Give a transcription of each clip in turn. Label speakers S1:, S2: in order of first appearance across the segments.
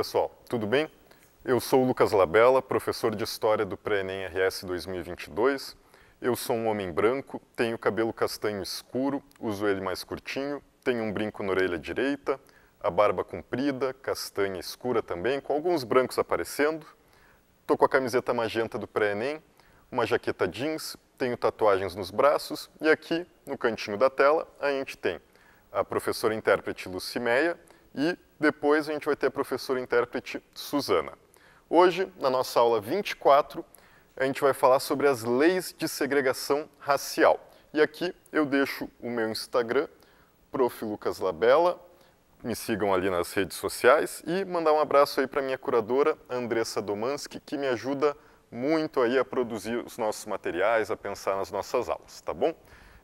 S1: pessoal, tudo bem? Eu sou o Lucas Labella, professor de História do Pré-ENEM RS 2022. Eu sou um homem branco, tenho cabelo castanho escuro, uso ele mais curtinho, tenho um brinco na orelha direita, a barba comprida, castanha escura também, com alguns brancos aparecendo. Estou com a camiseta magenta do pré-ENEM, uma jaqueta jeans, tenho tatuagens nos braços e aqui, no cantinho da tela, a gente tem a professora intérprete Lucimeia e depois a gente vai ter a professora intérprete Suzana. Hoje, na nossa aula 24, a gente vai falar sobre as leis de segregação racial. E aqui eu deixo o meu Instagram, prof. Lucas Labella, me sigam ali nas redes sociais e mandar um abraço aí para minha curadora, Andressa Domanski, que me ajuda muito aí a produzir os nossos materiais, a pensar nas nossas aulas, tá bom?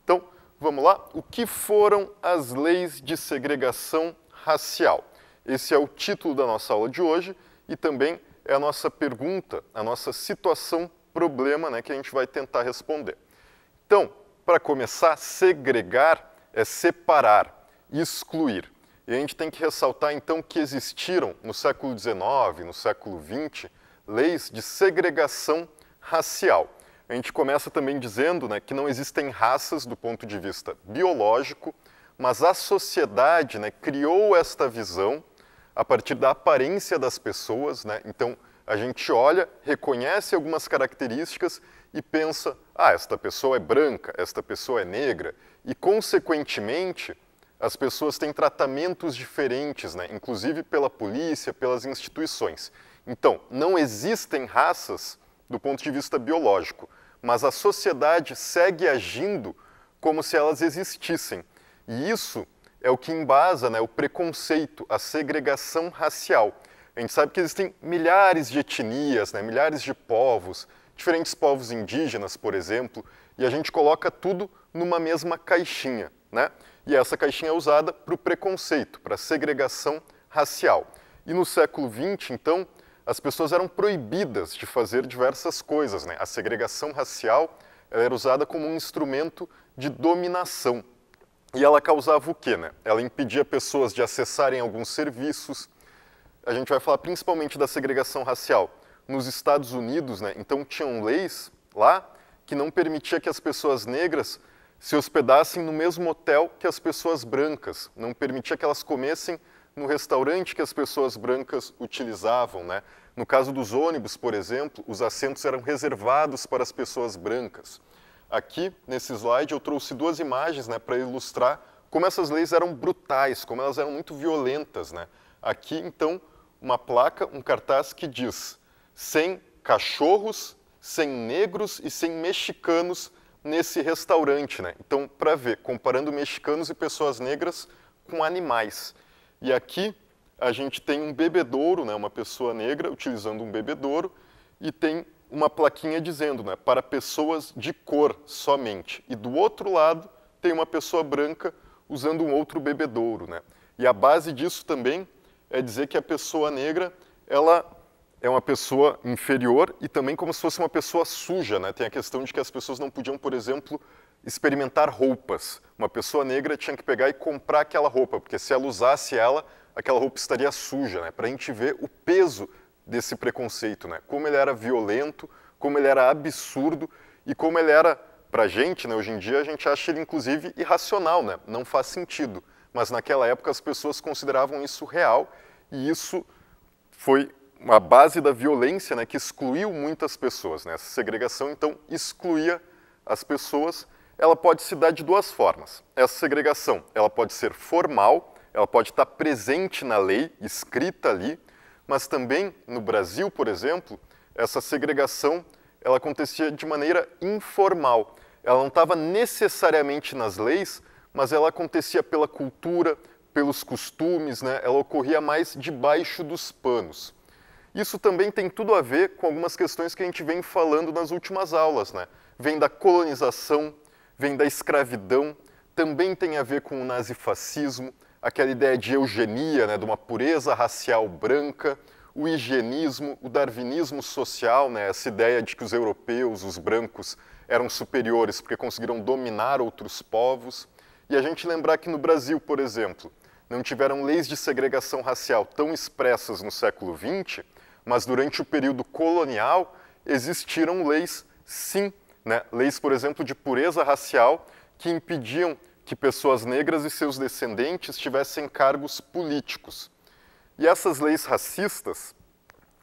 S1: Então, vamos lá. O que foram as leis de segregação racial? racial. Esse é o título da nossa aula de hoje e também é a nossa pergunta, a nossa situação problema né, que a gente vai tentar responder. Então, para começar, segregar é separar, excluir. E a gente tem que ressaltar então que existiram no século XIX, no século XX, leis de segregação racial. A gente começa também dizendo né, que não existem raças do ponto de vista biológico, mas a sociedade né, criou esta visão a partir da aparência das pessoas. Né? Então, a gente olha, reconhece algumas características e pensa: ah, esta pessoa é branca, esta pessoa é negra, e, consequentemente, as pessoas têm tratamentos diferentes, né? inclusive pela polícia, pelas instituições. Então, não existem raças do ponto de vista biológico, mas a sociedade segue agindo como se elas existissem. E isso é o que embasa né, o preconceito, a segregação racial. A gente sabe que existem milhares de etnias, né, milhares de povos, diferentes povos indígenas, por exemplo, e a gente coloca tudo numa mesma caixinha. Né? E essa caixinha é usada para o preconceito, para a segregação racial. E no século XX, então, as pessoas eram proibidas de fazer diversas coisas. Né? A segregação racial era usada como um instrumento de dominação. E ela causava o quê? Né? Ela impedia pessoas de acessarem alguns serviços. A gente vai falar principalmente da segregação racial. Nos Estados Unidos, né, então, tinham leis lá que não permitia que as pessoas negras se hospedassem no mesmo hotel que as pessoas brancas, não permitia que elas comessem no restaurante que as pessoas brancas utilizavam, né? No caso dos ônibus, por exemplo, os assentos eram reservados para as pessoas brancas. Aqui, nesse slide, eu trouxe duas imagens né, para ilustrar como essas leis eram brutais, como elas eram muito violentas. Né? Aqui, então, uma placa, um cartaz que diz sem cachorros, sem negros e sem mexicanos nesse restaurante. Né? Então, para ver, comparando mexicanos e pessoas negras com animais. E aqui a gente tem um bebedouro, né, uma pessoa negra utilizando um bebedouro, e tem uma plaquinha dizendo, né, para pessoas de cor somente. E do outro lado tem uma pessoa branca usando um outro bebedouro, né? E a base disso também é dizer que a pessoa negra, ela é uma pessoa inferior e também como se fosse uma pessoa suja, né? Tem a questão de que as pessoas não podiam, por exemplo, experimentar roupas. Uma pessoa negra tinha que pegar e comprar aquela roupa, porque se ela usasse ela, aquela roupa estaria suja, né? Para a gente ver o peso desse preconceito, né? Como ele era violento, como ele era absurdo e como ele era para gente, né, hoje em dia a gente acha ele inclusive irracional, né? Não faz sentido. Mas naquela época as pessoas consideravam isso real e isso foi uma base da violência, né, que excluiu muitas pessoas, né? Essa segregação então excluía as pessoas. Ela pode se dar de duas formas. Essa segregação, ela pode ser formal, ela pode estar presente na lei, escrita ali, mas também no Brasil, por exemplo, essa segregação ela acontecia de maneira informal. Ela não estava necessariamente nas leis, mas ela acontecia pela cultura, pelos costumes, né? ela ocorria mais debaixo dos panos. Isso também tem tudo a ver com algumas questões que a gente vem falando nas últimas aulas. Né? Vem da colonização, vem da escravidão, também tem a ver com o nazifascismo, aquela ideia de eugenia, né, de uma pureza racial branca, o higienismo, o darwinismo social, né, essa ideia de que os europeus, os brancos, eram superiores porque conseguiram dominar outros povos. E a gente lembrar que no Brasil, por exemplo, não tiveram leis de segregação racial tão expressas no século XX, mas durante o período colonial existiram leis, sim, né? leis, por exemplo, de pureza racial que impediam que pessoas negras e seus descendentes tivessem cargos políticos. E essas leis racistas,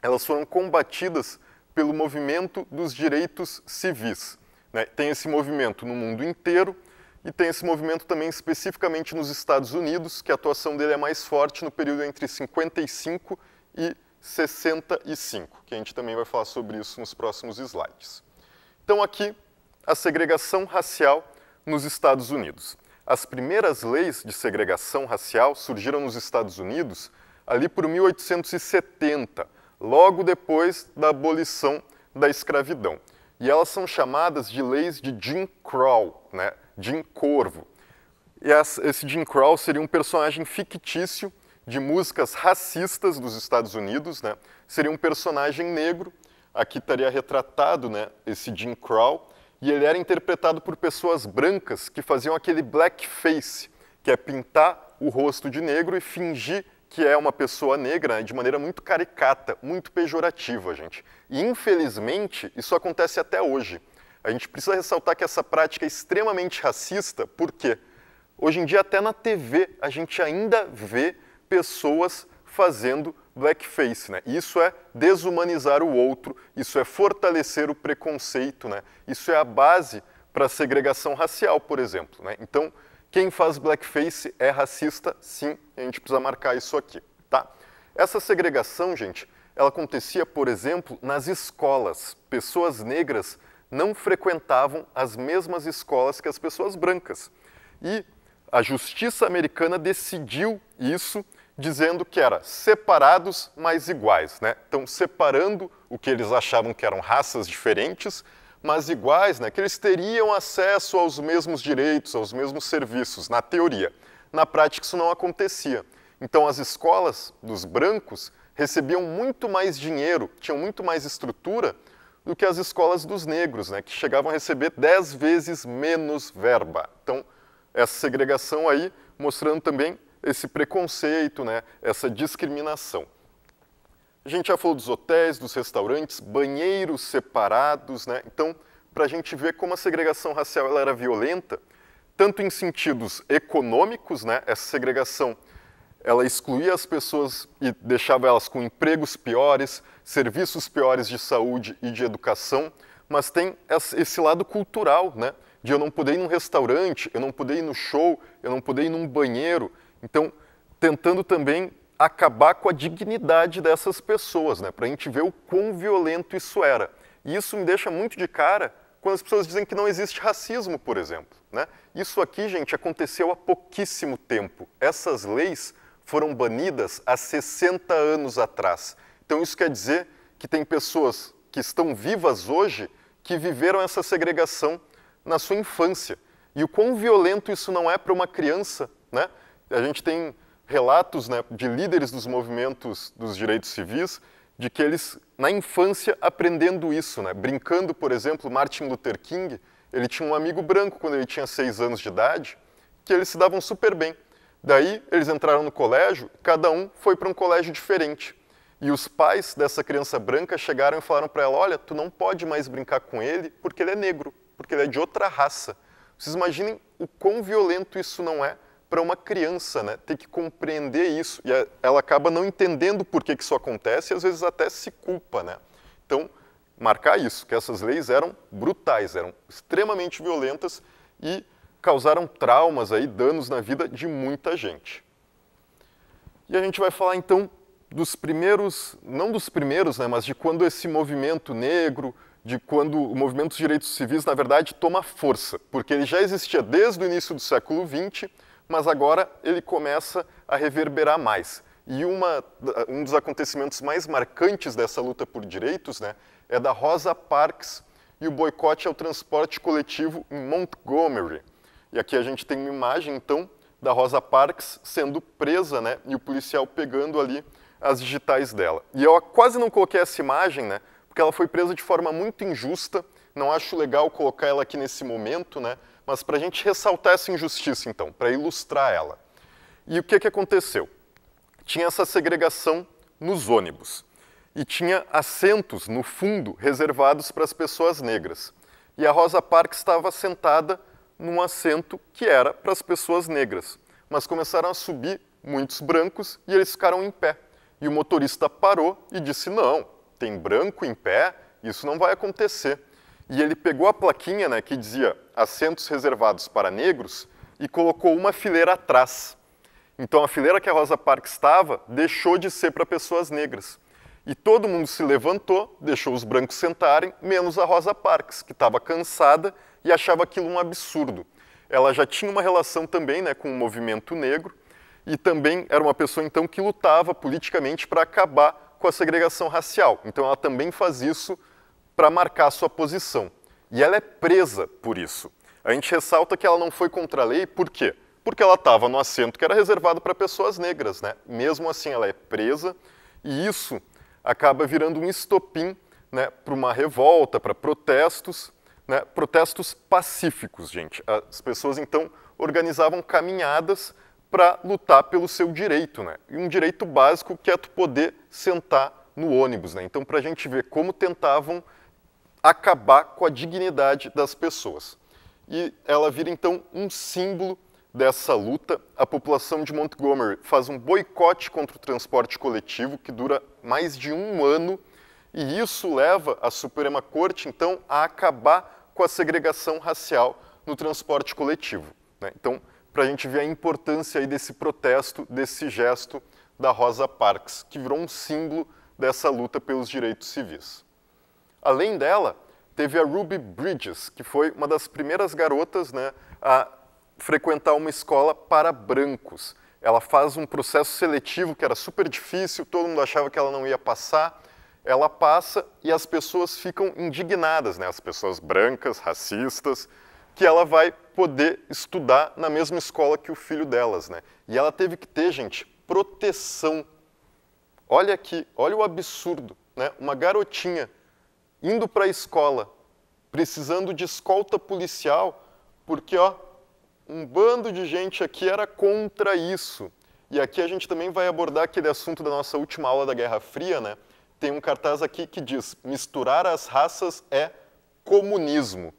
S1: elas foram combatidas pelo movimento dos direitos civis. Né? Tem esse movimento no mundo inteiro e tem esse movimento também especificamente nos Estados Unidos, que a atuação dele é mais forte no período entre 55 e 65, que a gente também vai falar sobre isso nos próximos slides. Então aqui a segregação racial nos Estados Unidos. As primeiras leis de segregação racial surgiram nos Estados Unidos ali por 1870, logo depois da abolição da escravidão. E elas são chamadas de leis de Jim Crow, né? Jim Corvo. E esse Jim Crow seria um personagem fictício de músicas racistas dos Estados Unidos, né? Seria um personagem negro. Aqui estaria retratado, né, esse Jim Crow e ele era interpretado por pessoas brancas que faziam aquele blackface, que é pintar o rosto de negro e fingir que é uma pessoa negra né, de maneira muito caricata, muito pejorativa, gente. E infelizmente isso acontece até hoje. A gente precisa ressaltar que essa prática é extremamente racista, porque hoje em dia até na TV a gente ainda vê pessoas fazendo blackface. Né? Isso é desumanizar o outro, isso é fortalecer o preconceito, né? isso é a base para a segregação racial, por exemplo. Né? Então, quem faz blackface é racista, sim, a gente precisa marcar isso aqui. Tá? Essa segregação, gente, ela acontecia, por exemplo, nas escolas. Pessoas negras não frequentavam as mesmas escolas que as pessoas brancas. E a justiça americana decidiu isso dizendo que era separados, mas iguais. Né? Então, separando o que eles achavam que eram raças diferentes, mas iguais, né? que eles teriam acesso aos mesmos direitos, aos mesmos serviços, na teoria. Na prática, isso não acontecia. Então, as escolas dos brancos recebiam muito mais dinheiro, tinham muito mais estrutura do que as escolas dos negros, né? que chegavam a receber 10 vezes menos verba. Então, essa segregação aí mostrando também esse preconceito, né, essa discriminação. A gente já falou dos hotéis, dos restaurantes, banheiros separados, né? Então, para a gente ver como a segregação racial era violenta, tanto em sentidos econômicos, né? Essa segregação ela excluía as pessoas e deixava elas com empregos piores, serviços piores de saúde e de educação, mas tem esse lado cultural, né? De eu não poder ir num restaurante, eu não poder ir no show, eu não poder ir num banheiro, então, tentando também acabar com a dignidade dessas pessoas, né? para a gente ver o quão violento isso era. E isso me deixa muito de cara quando as pessoas dizem que não existe racismo, por exemplo. Né? Isso aqui, gente, aconteceu há pouquíssimo tempo. Essas leis foram banidas há 60 anos atrás. Então, isso quer dizer que tem pessoas que estão vivas hoje que viveram essa segregação na sua infância. E o quão violento isso não é para uma criança, né? A gente tem relatos né, de líderes dos movimentos dos direitos civis de que eles, na infância, aprendendo isso, né? brincando, por exemplo, Martin Luther King, ele tinha um amigo branco quando ele tinha seis anos de idade, que eles se davam super bem. Daí, eles entraram no colégio, cada um foi para um colégio diferente. E os pais dessa criança branca chegaram e falaram para ela: Olha, tu não pode mais brincar com ele porque ele é negro, porque ele é de outra raça. Vocês imaginem o quão violento isso não é para uma criança, né? Ter que compreender isso. E ela acaba não entendendo por que, que isso acontece e às vezes até se culpa, né? Então, marcar isso, que essas leis eram brutais, eram extremamente violentas e causaram traumas aí, danos na vida de muita gente. E a gente vai falar então dos primeiros, não dos primeiros, né, mas de quando esse movimento negro, de quando o movimento dos direitos civis, na verdade, toma força, porque ele já existia desde o início do século XX, mas agora ele começa a reverberar mais. E uma, um dos acontecimentos mais marcantes dessa luta por direitos né, é da Rosa Parks e o boicote ao transporte coletivo em Montgomery. E aqui a gente tem uma imagem, então, da Rosa Parks sendo presa né, e o policial pegando ali as digitais dela. E eu quase não coloquei essa imagem, né, porque ela foi presa de forma muito injusta, não acho legal colocar ela aqui nesse momento, né, mas para a gente ressaltar essa injustiça, então, para ilustrar ela. E o que, que aconteceu? Tinha essa segregação nos ônibus e tinha assentos no fundo reservados para as pessoas negras. E a Rosa Parks estava sentada num assento que era para as pessoas negras. Mas começaram a subir muitos brancos e eles ficaram em pé. E o motorista parou e disse: Não, tem branco em pé, isso não vai acontecer. E ele pegou a plaquinha né, que dizia assentos reservados para negros e colocou uma fileira atrás. Então a fileira que a Rosa Parks estava deixou de ser para pessoas negras. E todo mundo se levantou, deixou os brancos sentarem, menos a Rosa Parks, que estava cansada e achava aquilo um absurdo. Ela já tinha uma relação também né, com o movimento negro e também era uma pessoa então que lutava politicamente para acabar com a segregação racial. Então ela também faz isso para marcar sua posição. E ela é presa por isso. A gente ressalta que ela não foi contra a lei, por quê? Porque ela estava no assento que era reservado para pessoas negras, né? Mesmo assim, ela é presa e isso acaba virando um estopim né, para uma revolta, para protestos, né, protestos pacíficos, gente. As pessoas então organizavam caminhadas para lutar pelo seu direito, né? E um direito básico que é tu poder sentar no ônibus, né? Então, para a gente ver como tentavam acabar com a dignidade das pessoas. E ela vira então um símbolo dessa luta. A população de Montgomery faz um boicote contra o transporte coletivo que dura mais de um ano, e isso leva a Suprema Corte então a acabar com a segregação racial no transporte coletivo. Né? Então, para a gente ver a importância aí desse protesto, desse gesto da Rosa Parks, que virou um símbolo dessa luta pelos direitos civis. Além dela, teve a Ruby Bridges, que foi uma das primeiras garotas né, a frequentar uma escola para brancos. Ela faz um processo seletivo que era super difícil, todo mundo achava que ela não ia passar. Ela passa e as pessoas ficam indignadas, né? as pessoas brancas, racistas, que ela vai poder estudar na mesma escola que o filho delas. Né? E ela teve que ter, gente, proteção. Olha aqui, olha o absurdo. Né? Uma garotinha indo para a escola, precisando de escolta policial, porque ó, um bando de gente aqui era contra isso. E aqui a gente também vai abordar aquele assunto da nossa última aula da Guerra Fria, né? Tem um cartaz aqui que diz: misturar as raças é comunismo.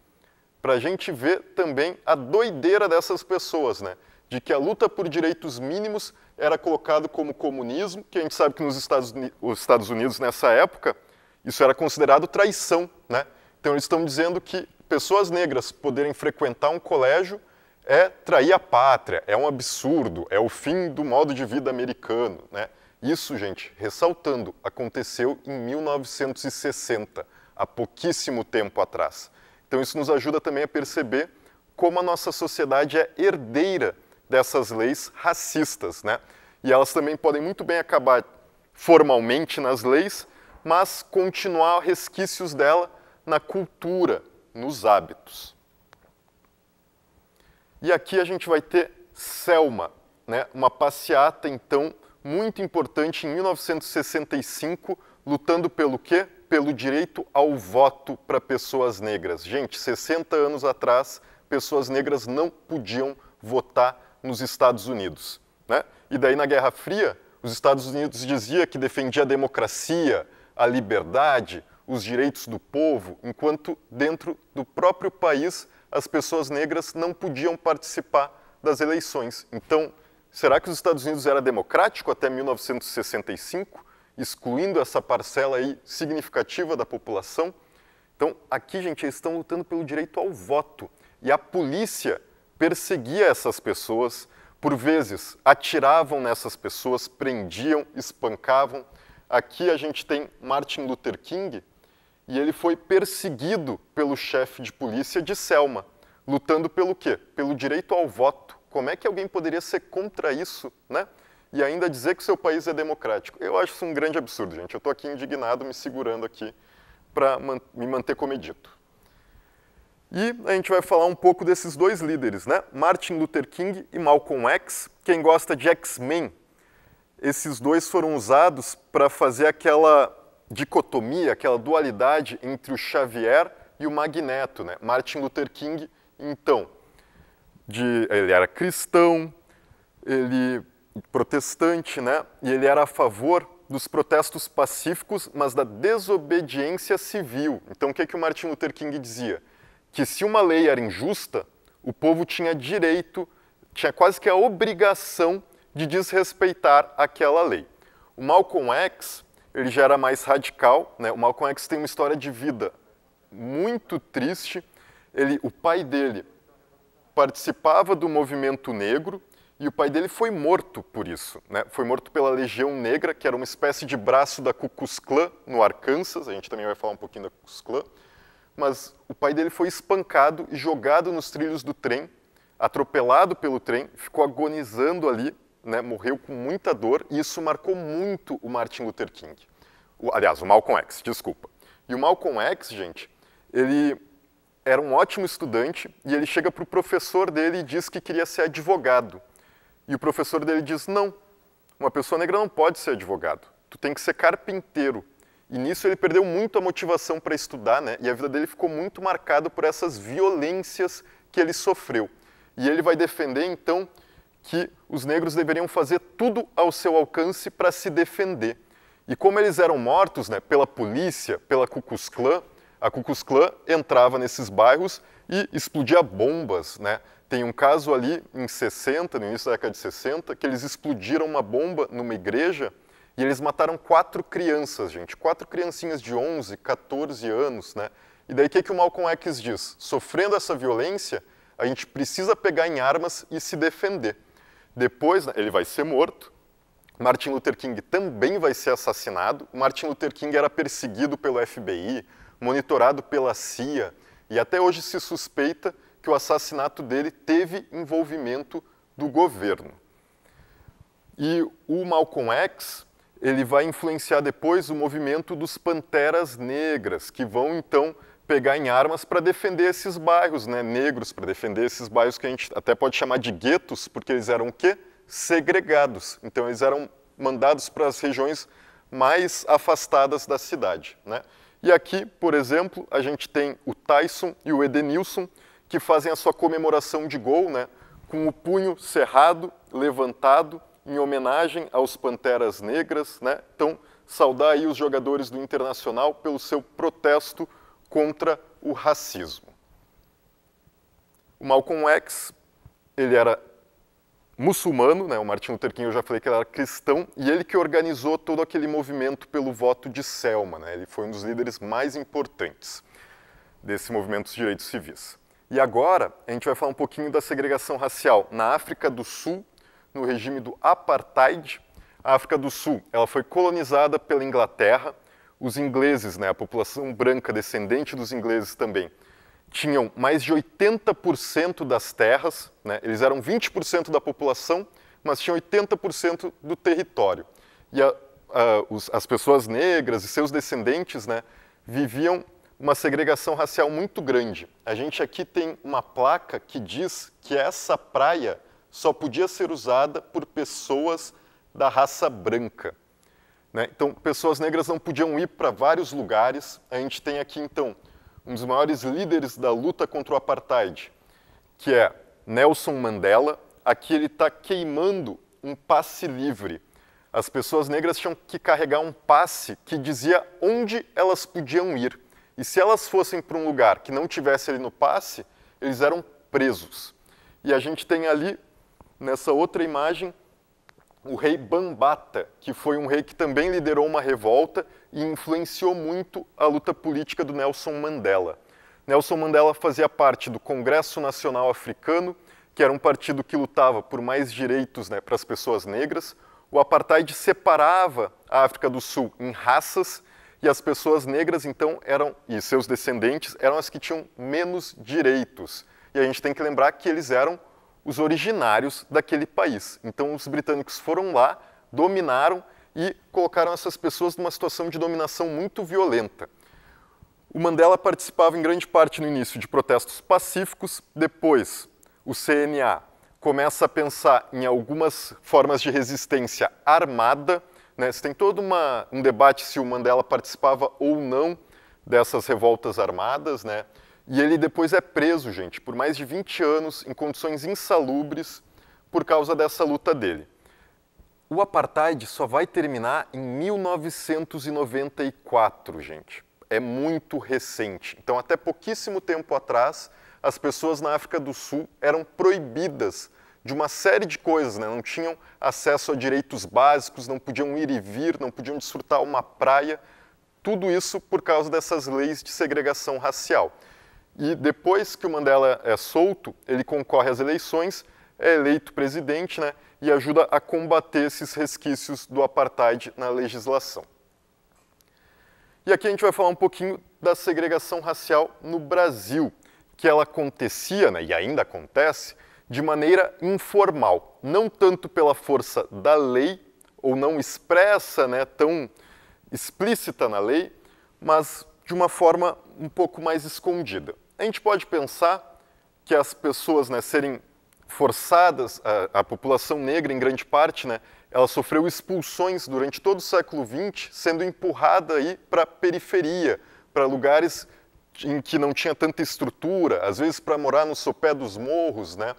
S1: Para a gente ver também a doideira dessas pessoas, né? De que a luta por direitos mínimos era colocado como comunismo, que a gente sabe que nos Estados Unidos, Estados Unidos nessa época isso era considerado traição, né? Então eles estão dizendo que pessoas negras poderem frequentar um colégio é trair a pátria, é um absurdo, é o fim do modo de vida americano, né? Isso, gente, ressaltando, aconteceu em 1960, há pouquíssimo tempo atrás. Então isso nos ajuda também a perceber como a nossa sociedade é herdeira dessas leis racistas, né? E elas também podem muito bem acabar formalmente nas leis, mas continuar resquícios dela na cultura, nos hábitos. E aqui a gente vai ter Selma, né, uma passeata então muito importante em 1965, lutando pelo quê? Pelo direito ao voto para pessoas negras. Gente, 60 anos atrás, pessoas negras não podiam votar nos Estados Unidos. Né? E daí, na Guerra Fria, os Estados Unidos dizia que defendia a democracia, a liberdade, os direitos do povo, enquanto dentro do próprio país as pessoas negras não podiam participar das eleições. Então, será que os Estados Unidos era democrático até 1965, excluindo essa parcela aí significativa da população? Então, aqui, gente, eles estão lutando pelo direito ao voto. E a polícia perseguia essas pessoas, por vezes atiravam nessas pessoas, prendiam, espancavam. Aqui a gente tem Martin Luther King e ele foi perseguido pelo chefe de polícia de Selma, lutando pelo quê? Pelo direito ao voto. Como é que alguém poderia ser contra isso, né? E ainda dizer que o seu país é democrático. Eu acho isso um grande absurdo, gente. Eu estou aqui indignado, me segurando aqui para man me manter comedido. E a gente vai falar um pouco desses dois líderes, né? Martin Luther King e Malcolm X. Quem gosta de X-Men esses dois foram usados para fazer aquela dicotomia, aquela dualidade entre o Xavier e o Magneto, né? Martin Luther King, então, de, ele era cristão, ele protestante, né? E ele era a favor dos protestos pacíficos, mas da desobediência civil. Então, o que é que o Martin Luther King dizia? Que se uma lei era injusta, o povo tinha direito, tinha quase que a obrigação de desrespeitar aquela lei. O Malcolm X, ele já era mais radical, né? O Malcolm X tem uma história de vida muito triste. Ele, o pai dele participava do movimento negro e o pai dele foi morto por isso, né? Foi morto pela Legião Negra, que era uma espécie de braço da Ku Klux Klan no Arkansas. A gente também vai falar um pouquinho da Ku Klux Klan. Mas o pai dele foi espancado e jogado nos trilhos do trem, atropelado pelo trem, ficou agonizando ali né, morreu com muita dor e isso marcou muito o Martin Luther King. O, aliás, o Malcolm X, desculpa. E o Malcolm X, gente, ele era um ótimo estudante e ele chega para o professor dele e diz que queria ser advogado. E o professor dele diz: não, uma pessoa negra não pode ser advogado, tu tem que ser carpinteiro. E nisso ele perdeu muito a motivação para estudar, né? E a vida dele ficou muito marcada por essas violências que ele sofreu. E ele vai defender então que os negros deveriam fazer tudo ao seu alcance para se defender. E como eles eram mortos né, pela polícia, pela Ku Klux Klan, a Ku Klux Klan entrava nesses bairros e explodia bombas. Né? Tem um caso ali em 60, no início da década de 60, que eles explodiram uma bomba numa igreja e eles mataram quatro crianças, gente. Quatro criancinhas de 11, 14 anos. Né? E daí o que, que o Malcolm X diz? Sofrendo essa violência, a gente precisa pegar em armas e se defender. Depois né, ele vai ser morto. Martin Luther King também vai ser assassinado. Martin Luther King era perseguido pelo FBI, monitorado pela CIA e até hoje se suspeita que o assassinato dele teve envolvimento do governo. E o Malcolm X, ele vai influenciar depois o movimento dos Panteras Negras, que vão então pegar em armas para defender esses bairros né, negros, para defender esses bairros que a gente até pode chamar de guetos, porque eles eram o quê? Segregados. Então eles eram mandados para as regiões mais afastadas da cidade. Né? E aqui, por exemplo, a gente tem o Tyson e o Edenilson, que fazem a sua comemoração de gol, né, com o punho cerrado, levantado, em homenagem aos Panteras Negras. Né? Então, saudar aí os jogadores do Internacional pelo seu protesto contra o racismo. O Malcolm X, ele era muçulmano, né? o Martin Luther King eu já falei que ele era cristão, e ele que organizou todo aquele movimento pelo voto de Selma. Né? Ele foi um dos líderes mais importantes desse movimento dos direitos civis. E agora a gente vai falar um pouquinho da segregação racial na África do Sul, no regime do apartheid. A África do Sul, ela foi colonizada pela Inglaterra os ingleses, né, a população branca descendente dos ingleses também, tinham mais de 80% das terras, né, eles eram 20% da população, mas tinham 80% do território. E a, a, os, as pessoas negras e seus descendentes né, viviam uma segregação racial muito grande. A gente aqui tem uma placa que diz que essa praia só podia ser usada por pessoas da raça branca. Né? Então, pessoas negras não podiam ir para vários lugares. A gente tem aqui, então, um dos maiores líderes da luta contra o apartheid, que é Nelson Mandela. Aqui ele está queimando um passe livre. As pessoas negras tinham que carregar um passe que dizia onde elas podiam ir. E se elas fossem para um lugar que não tivesse ali no passe, eles eram presos. E a gente tem ali, nessa outra imagem, o rei Bambata, que foi um rei que também liderou uma revolta e influenciou muito a luta política do Nelson Mandela. Nelson Mandela fazia parte do Congresso Nacional Africano, que era um partido que lutava por mais direitos né, para as pessoas negras. O apartheid separava a África do Sul em raças e as pessoas negras então eram e seus descendentes eram as que tinham menos direitos. E a gente tem que lembrar que eles eram os originários daquele país. Então os britânicos foram lá, dominaram e colocaram essas pessoas numa situação de dominação muito violenta. O Mandela participava em grande parte no início de protestos pacíficos, depois o CNA começa a pensar em algumas formas de resistência armada, né? Você tem todo uma, um debate se o Mandela participava ou não dessas revoltas armadas, né? E ele depois é preso, gente, por mais de 20 anos, em condições insalubres, por causa dessa luta dele. O apartheid só vai terminar em 1994, gente. É muito recente. Então, até pouquíssimo tempo atrás, as pessoas na África do Sul eram proibidas de uma série de coisas, né? não tinham acesso a direitos básicos, não podiam ir e vir, não podiam desfrutar uma praia, tudo isso por causa dessas leis de segregação racial. E depois que o Mandela é solto, ele concorre às eleições, é eleito presidente né, e ajuda a combater esses resquícios do apartheid na legislação. E aqui a gente vai falar um pouquinho da segregação racial no Brasil, que ela acontecia né, e ainda acontece de maneira informal, não tanto pela força da lei, ou não expressa né, tão explícita na lei, mas de uma forma um pouco mais escondida a gente pode pensar que as pessoas né, serem forçadas, a, a, população negra, em grande parte, né, ela sofreu expulsões durante todo o século XX, sendo empurrada para a periferia, para lugares em que não tinha tanta estrutura, às vezes para morar no sopé dos morros. Né?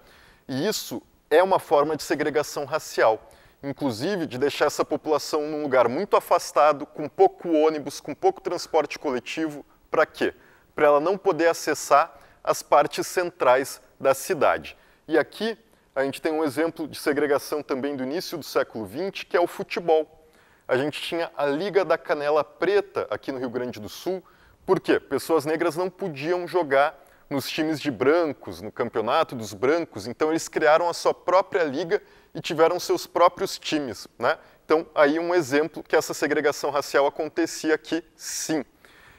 S1: E isso é uma forma de segregação racial, inclusive de deixar essa população num lugar muito afastado, com pouco ônibus, com pouco transporte coletivo, para quê? para ela não poder acessar as partes centrais da cidade. E aqui a gente tem um exemplo de segregação também do início do século XX, que é o futebol. A gente tinha a Liga da Canela Preta aqui no Rio Grande do Sul, porque pessoas negras não podiam jogar nos times de brancos, no campeonato dos brancos, então eles criaram a sua própria liga e tiveram seus próprios times. Né? Então, aí um exemplo que essa segregação racial acontecia aqui, sim.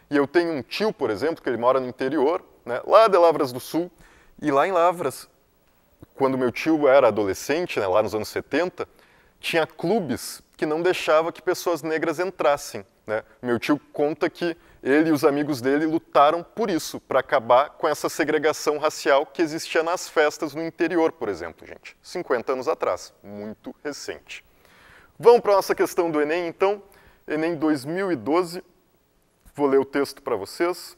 S1: E eu tenho um tio, por exemplo, que ele mora no interior, né, lá de Lavras do Sul, e lá em Lavras, quando meu tio era adolescente, né, lá nos anos 70, tinha clubes que não deixava que pessoas negras entrassem. Né? Meu tio conta que ele e os amigos dele lutaram por isso, para acabar com essa segregação racial que existia nas festas no interior, por exemplo, gente. 50 anos atrás, muito recente. Vamos para a nossa questão do Enem, então. Enem 2012, vou ler o texto para vocês.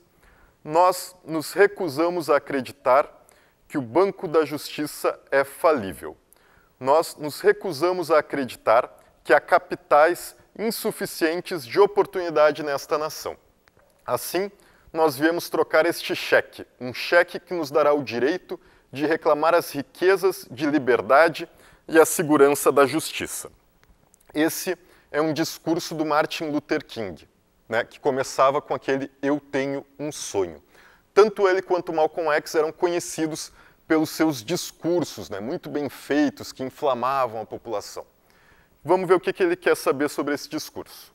S1: Nós nos recusamos a acreditar que o Banco da Justiça é falível. Nós nos recusamos a acreditar que há capitais insuficientes de oportunidade nesta nação. Assim, nós viemos trocar este cheque, um cheque que nos dará o direito de reclamar as riquezas de liberdade e a segurança da justiça. Esse é um discurso do Martin Luther King né, que começava com aquele Eu Tenho um Sonho. Tanto ele quanto Malcolm X eram conhecidos pelos seus discursos, né, muito bem feitos, que inflamavam a população. Vamos ver o que, que ele quer saber sobre esse discurso.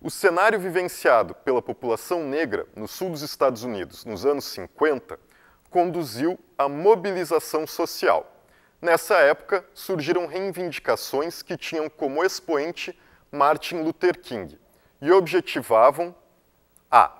S1: O cenário vivenciado pela população negra no sul dos Estados Unidos nos anos 50 conduziu à mobilização social. Nessa época, surgiram reivindicações que tinham como expoente Martin Luther King, e objetivavam a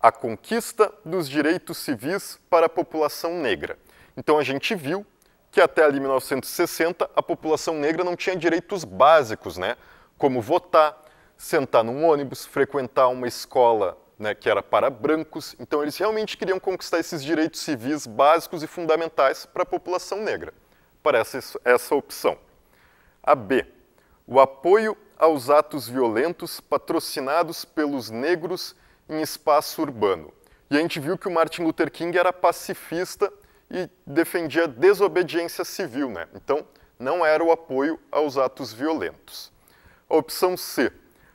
S1: a conquista dos direitos civis para a população negra. Então a gente viu que até ali 1960 a população negra não tinha direitos básicos, né? Como votar, sentar num ônibus, frequentar uma escola né, que era para brancos. Então eles realmente queriam conquistar esses direitos civis básicos e fundamentais para a população negra. Parece essa opção. A B o apoio aos atos violentos patrocinados pelos negros em espaço urbano. E a gente viu que o Martin Luther King era pacifista e defendia desobediência civil, né? Então, não era o apoio aos atos violentos. A opção C,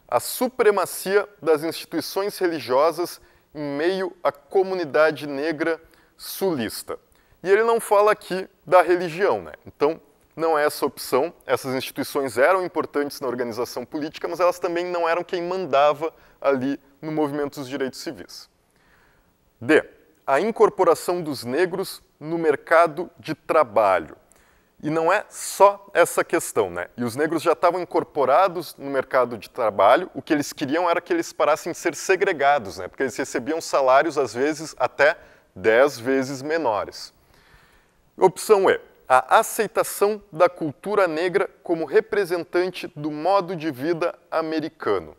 S1: a supremacia das instituições religiosas em meio à comunidade negra sulista. E ele não fala aqui da religião, né? Então, não é essa opção. Essas instituições eram importantes na organização política, mas elas também não eram quem mandava ali no movimento dos direitos civis. D. A incorporação dos negros no mercado de trabalho. E não é só essa questão, né? E os negros já estavam incorporados no mercado de trabalho, o que eles queriam era que eles parassem de ser segregados, né? Porque eles recebiam salários, às vezes, até 10 vezes menores. Opção E a aceitação da cultura negra como representante do modo de vida americano.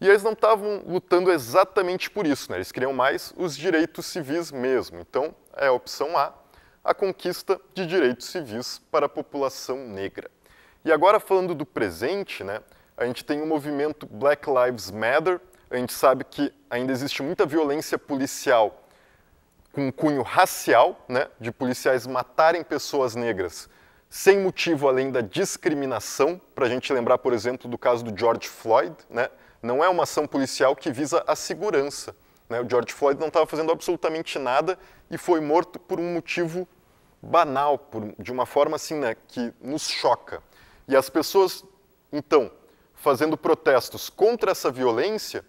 S1: E eles não estavam lutando exatamente por isso, né? eles queriam mais os direitos civis mesmo. Então, é a opção A, a conquista de direitos civis para a população negra. E agora, falando do presente, né, a gente tem o movimento Black Lives Matter, a gente sabe que ainda existe muita violência policial com um cunho racial, né, de policiais matarem pessoas negras sem motivo além da discriminação, para a gente lembrar, por exemplo, do caso do George Floyd, né, não é uma ação policial que visa a segurança. Né? O George Floyd não estava fazendo absolutamente nada e foi morto por um motivo banal, por, de uma forma assim né, que nos choca. E as pessoas, então, fazendo protestos contra essa violência,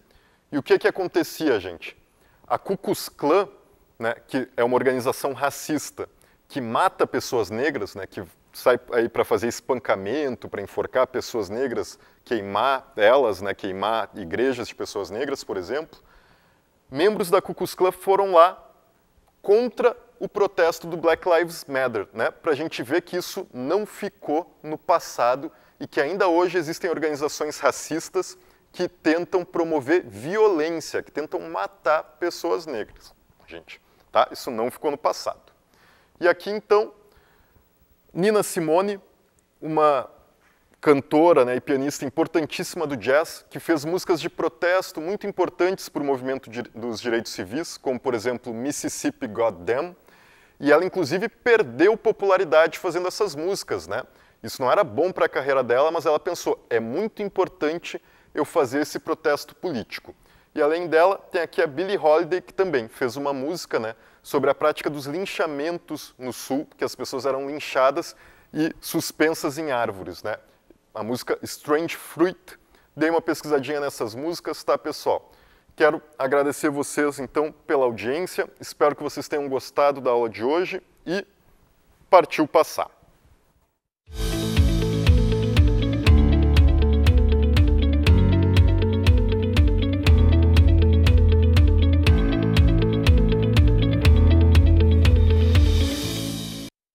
S1: e o que, que acontecia, gente? A Ku Klux Klan né, que é uma organização racista, que mata pessoas negras, né, que sai aí para fazer espancamento, para enforcar pessoas negras, queimar elas, né, queimar igrejas de pessoas negras, por exemplo, membros da Ku Klux Klan foram lá contra o protesto do Black Lives Matter, né, para a gente ver que isso não ficou no passado e que ainda hoje existem organizações racistas que tentam promover violência, que tentam matar pessoas negras. Gente. Tá? Isso não ficou no passado. E aqui, então, Nina Simone, uma cantora né, e pianista importantíssima do jazz, que fez músicas de protesto muito importantes para o movimento de, dos direitos civis, como, por exemplo, Mississippi Goddamn. E ela, inclusive, perdeu popularidade fazendo essas músicas. Né? Isso não era bom para a carreira dela, mas ela pensou, é muito importante eu fazer esse protesto político. E além dela, tem aqui a Billie Holiday, que também fez uma música né, sobre a prática dos linchamentos no Sul, que as pessoas eram linchadas e suspensas em árvores. Né? A música Strange Fruit. Dei uma pesquisadinha nessas músicas, tá, pessoal? Quero agradecer vocês, então, pela audiência. Espero que vocês tenham gostado da aula de hoje e partiu passar.